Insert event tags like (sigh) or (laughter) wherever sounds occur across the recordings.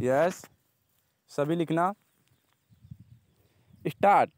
yes सभी लिखना start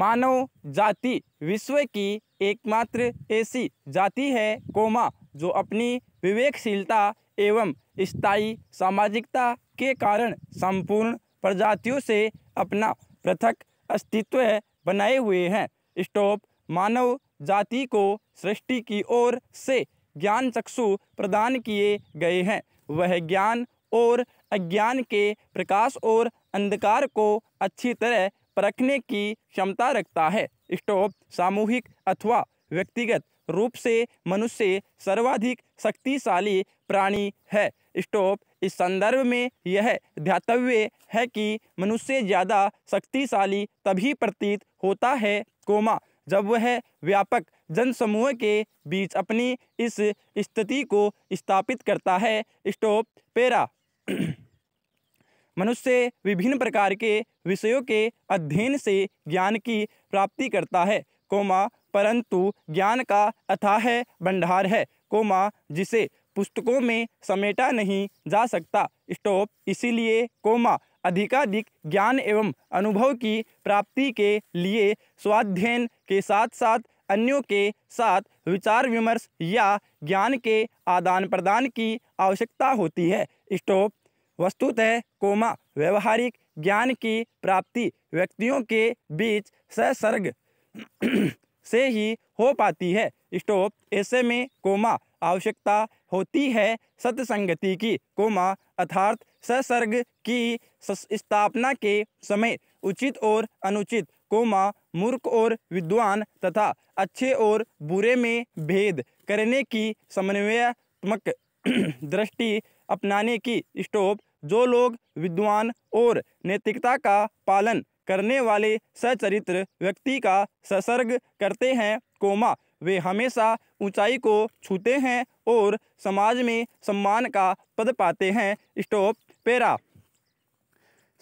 मानव जाति विश्व की एकमात्र ऐसी जाति है कोमा जो अपनी विवेकशीलता एवं स्थायी सामाजिकता के कारण संपूर्ण प्रजातियों से अपना पृथक अस्तित्व बनाए हुए हैं स्टॉप मानव जाति को सृष्टि की ओर से ज्ञान चक्षु प्रदान किए गए हैं वह ज्ञान और अज्ञान के प्रकाश और अंधकार को अच्छी तरह परखने की क्षमता रखता है स्टोव सामूहिक अथवा व्यक्तिगत रूप से मनुष्य सर्वाधिक शक्तिशाली प्राणी है स्टोव इस संदर्भ में यह ध्यातव्य है कि मनुष्य ज़्यादा शक्तिशाली तभी प्रतीत होता है कोमा जब वह व्यापक जनसमूह के बीच अपनी इस स्थिति को स्थापित करता है स्टोव पेरा मनुष्य विभिन्न प्रकार के विषयों के अध्ययन से ज्ञान की प्राप्ति करता है कोमा परंतु ज्ञान का अथाह भंडार है कोमा जिसे पुस्तकों में समेटा नहीं जा सकता स्टॉप इसीलिए कोमा अधिकाधिक ज्ञान एवं अनुभव की प्राप्ति के लिए स्वाध्ययन के साथ साथ अन्यों के साथ विचार विमर्श या ज्ञान के आदान प्रदान की आवश्यकता होती है स्टॉप वस्तुतः कोमा व्यवहारिक ज्ञान की प्राप्ति व्यक्तियों के बीच ससर्ग से ही हो पाती है स्टोप ऐसे में कोमा आवश्यकता होती है सत्संगति की कोमा अर्थात ससर्ग की स्थापना के समय उचित और अनुचित कोमा मूर्ख और विद्वान तथा अच्छे और बुरे में भेद करने की समन्वयात्मक (clears throat) दृष्टि अपनाने की स्टोप जो लोग विद्वान और नैतिकता का पालन करने वाले सचरित्र व्यक्ति का ससर्ग करते हैं कोमा वे हमेशा ऊंचाई को छूते हैं और समाज में सम्मान का पद पाते हैं स्टॉप पेरा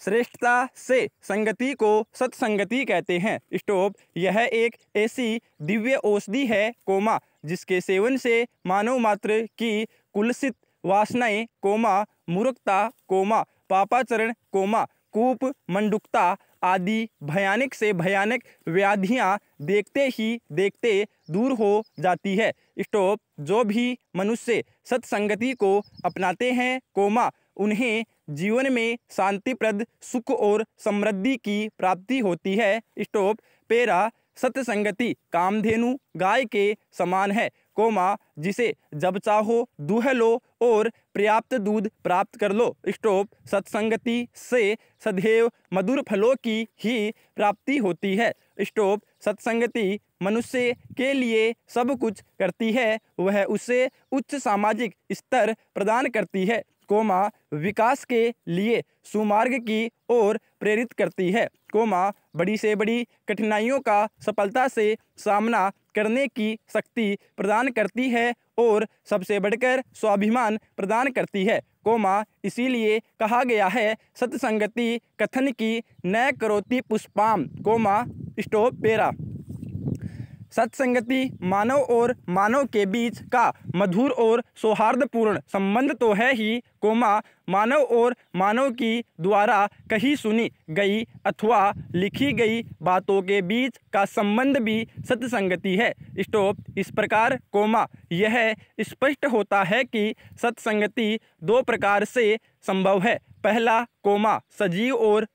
श्रेष्ठता से संगति को सत्संगति कहते हैं स्टोप यह एक ऐसी दिव्य औषधि है कोमा जिसके सेवन से मानव मात्र की कुलसित वासनाएं कोमा मूर्खता कोमा पापाचरण कोमा कूप मंडुकता आदि भयानक से भयानक व्याधियां देखते ही देखते दूर हो जाती है स्टोप जो भी मनुष्य सत्संगति को अपनाते हैं कोमा उन्हें जीवन में शांतिप्रद सुख और समृद्धि की प्राप्ति होती है स्टोप पेरा सत्संगति कामधेनु गाय के समान है कोमा जिसे जब चाहो दूह लो और पर्याप्त दूध प्राप्त कर लो स्टोप सत्संगति से सदैव मधुर फलों की ही प्राप्ति होती है स्टोप सत्संगति मनुष्य के लिए सब कुछ करती है वह उसे उच्च सामाजिक स्तर प्रदान करती है कोमा विकास के लिए सुमार्ग की ओर प्रेरित करती है कोमा बड़ी से बड़ी कठिनाइयों का सफलता से सामना करने की शक्ति प्रदान करती है और सबसे बढ़कर स्वाभिमान प्रदान करती है कोमा इसीलिए कहा गया है सत्संगति कथन की न करोती पुष्पाम कोमा स्टोपेरा सत्संगति मानव और मानव के बीच का मधुर और सौहार्दपूर्ण संबंध तो है ही कोमा मानव और मानव की द्वारा कही सुनी गई अथवा लिखी गई बातों के बीच का संबंध भी सत्संगति है स्टॉप इस प्रकार कोमा यह स्पष्ट होता है कि सत्संगति दो प्रकार से संभव है पहला कोमा सजीव और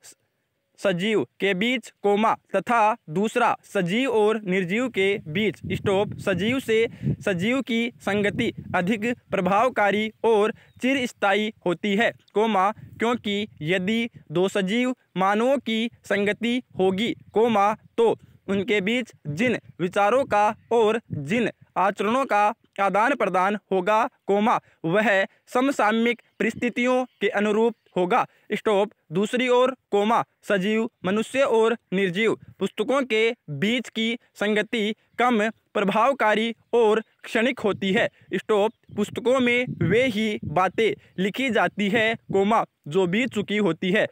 सजीव के बीच कोमा तथा दूसरा सजीव और निर्जीव के बीच स्टॉप सजीव से सजीव की संगति अधिक प्रभावकारी और चिरस्थायी होती है कोमा क्योंकि यदि दो सजीव मानवों की संगति होगी कोमा तो उनके बीच जिन विचारों का और जिन आचरणों का आदान प्रदान होगा कोमा वह समसामयिक परिस्थितियों के अनुरूप होगा स्टॉप दूसरी ओर कोमा सजीव मनुष्य और निर्जीव पुस्तकों के बीच की संगति कम प्रभावकारी और क्षणिक होती है स्टॉप पुस्तकों में वे ही बातें लिखी जाती है कोमा जो बीत चुकी होती है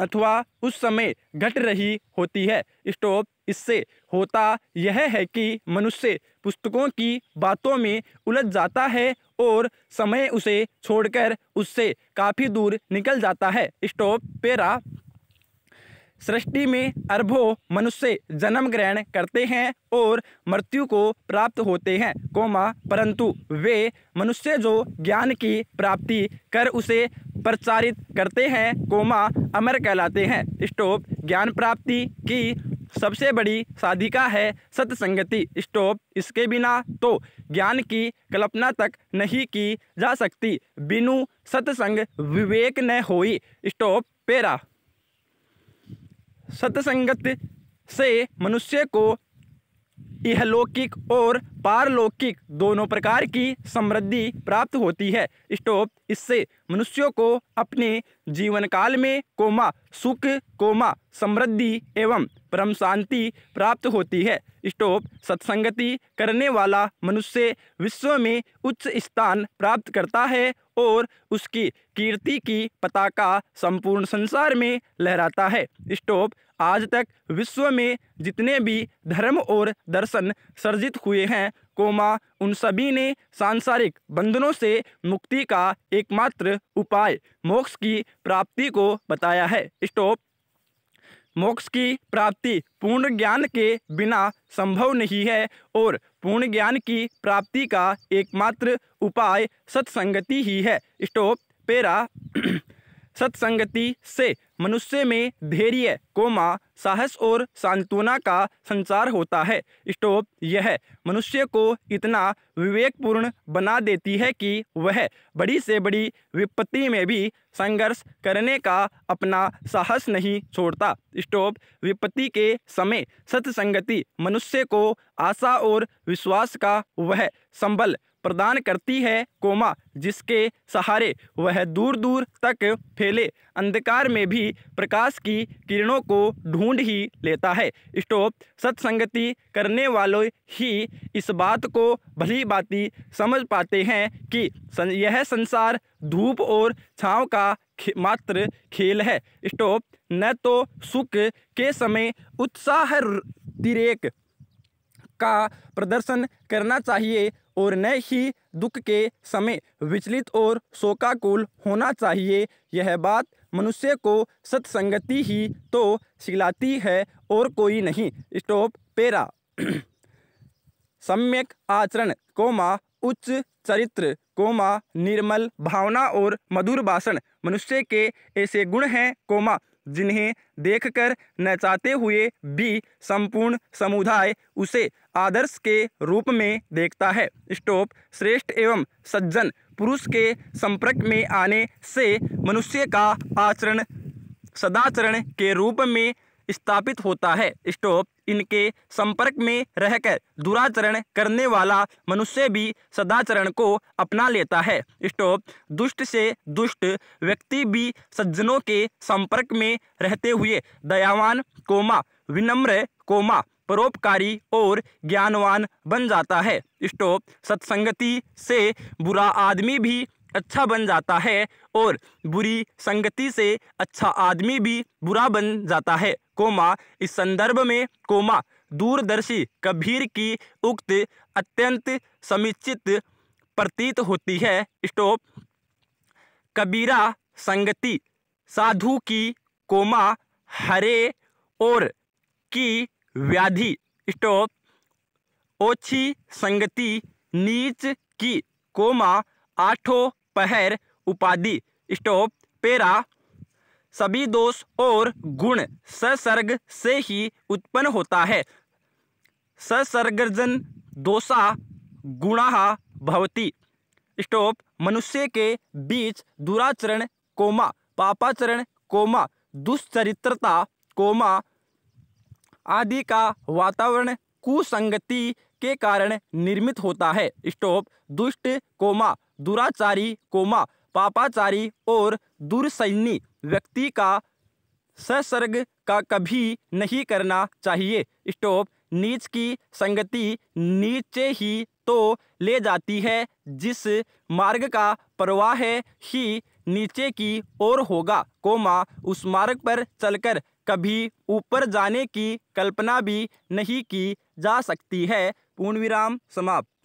अथवा उस समय घट रही होती है स्टॉप इससे होता यह है कि मनुष्य पुस्तकों की बातों में उलझ जाता है और समय उसे छोड़कर उससे काफ़ी दूर निकल जाता है स्टॉप पेरा सृष्टि में अरबों मनुष्य जन्म ग्रहण करते हैं और मृत्यु को प्राप्त होते हैं कोमा परंतु वे मनुष्य जो ज्ञान की प्राप्ति कर उसे प्रचारित करते हैं कोमा अमर कहलाते हैं स्टोप ज्ञान प्राप्ति की सबसे बड़ी साधिका है सत्संगति स्टोप इसके बिना तो ज्ञान की कल्पना तक नहीं की जा सकती बिनु सत्संग विवेक न होई स्टोप पेरा सत्संगत से मनुष्य को इहलौकिक और पारलौकिक दोनों प्रकार की समृद्धि प्राप्त होती है स्टोप इससे मनुष्यों को अपने जीवन काल में कोमा सुख कोमा समृद्धि एवं परम शांति प्राप्त होती है स्टोप सत्संगति करने वाला मनुष्य विश्व में उच्च स्थान प्राप्त करता है और उसकी कीर्ति की पताका संपूर्ण संसार में लहराता है स्टोप आज तक विश्व में जितने भी धर्म और दर्शन सर्जित हुए हैं कोमा उन सभी ने सांसारिक बंधनों से मुक्ति का एकमात्र उपाय मोक्ष की प्राप्ति को बताया है स्टॉप मोक्ष की प्राप्ति पूर्ण ज्ञान के बिना संभव नहीं है और पूर्ण ज्ञान की प्राप्ति का एकमात्र उपाय सत्संगति ही है स्टॉप पेरा सत्संगति से मनुष्य में धैर्य कोमा साहस और सांत्वना का संचार होता है स्टोप यह मनुष्य को इतना विवेकपूर्ण बना देती है कि वह बड़ी से बड़ी विपत्ति में भी संघर्ष करने का अपना साहस नहीं छोड़ता स्टोप विपत्ति के समय सत्संगति मनुष्य को आशा और विश्वास का वह संबल प्रदान करती है कोमा जिसके सहारे वह दूर दूर तक फैले अंधकार में भी प्रकाश की किरणों को ढूंढ ही लेता है स्टोव सत्संगति करने वालों ही इस बात को भली बाती समझ पाते हैं कि यह संसार धूप और छाँव का खे, मात्र खेल है स्टोव न तो सुख के समय उत्साह तिरेक का प्रदर्शन करना चाहिए और न ही दुख के समय विचलित और शोकाकुल होना चाहिए यह बात मनुष्य को सत्संगति ही तो सिखलाती है और कोई नहीं स्टॉप पेरा (clears throat) सम्यक आचरण कोमा उच्च चरित्र कोमा निर्मल भावना और मधुर भाषण मनुष्य के ऐसे गुण हैं कोमा जिन्हें देखकर नचाते हुए भी संपूर्ण समुदाय उसे आदर्श के रूप में देखता है स्टोप श्रेष्ठ एवं सज्जन पुरुष के संपर्क में आने से मनुष्य का आचरण सदाचरण के रूप में स्थापित होता है स्टोप इनके संपर्क में रहकर दुराचरण करने वाला मनुष्य भी सदाचरण को अपना लेता है स्टोप दुष्ट से दुष्ट व्यक्ति भी सज्जनों के संपर्क में रहते हुए दयावान कोमा विनम्र कोमा परोपकारी और ज्ञानवान बन जाता है स्टॉप सत्संगति से बुरा आदमी भी अच्छा बन जाता है और बुरी संगति से अच्छा आदमी भी बुरा बन जाता है कोमा इस संदर्भ में कोमा दूरदर्शी कबीर की उक्त अत्यंत समीचित प्रतीत होती है स्टोप कबीरा संगति साधु की कोमा हरे और की व्याधि स्टॉप ओछी संगति नीच की कोमा आठों पहर उपाधि स्टॉप पेरा सभी दोष और गुण ससर्ग से ही उत्पन्न होता है ससर्गजन दोषा गुणा भवती स्टॉप मनुष्य के बीच दुराचरण कोमा पापाचरण कोमा दुष्चरित्रता कोमा आदि का वातावरण कुसंगति के कारण निर्मित होता है स्टोप दुष्ट कोमा दुराचारी कोमा पापाचारी और दुर्सैनी व्यक्ति का ससर्ग का कभी नहीं करना चाहिए स्टोप नीच की संगति नीचे ही तो ले जाती है जिस मार्ग का प्रवाह ही नीचे की ओर होगा कोमा उस मार्ग पर चलकर कभी ऊपर जाने की कल्पना भी नहीं की जा सकती है पूर्ण विराम समाप्त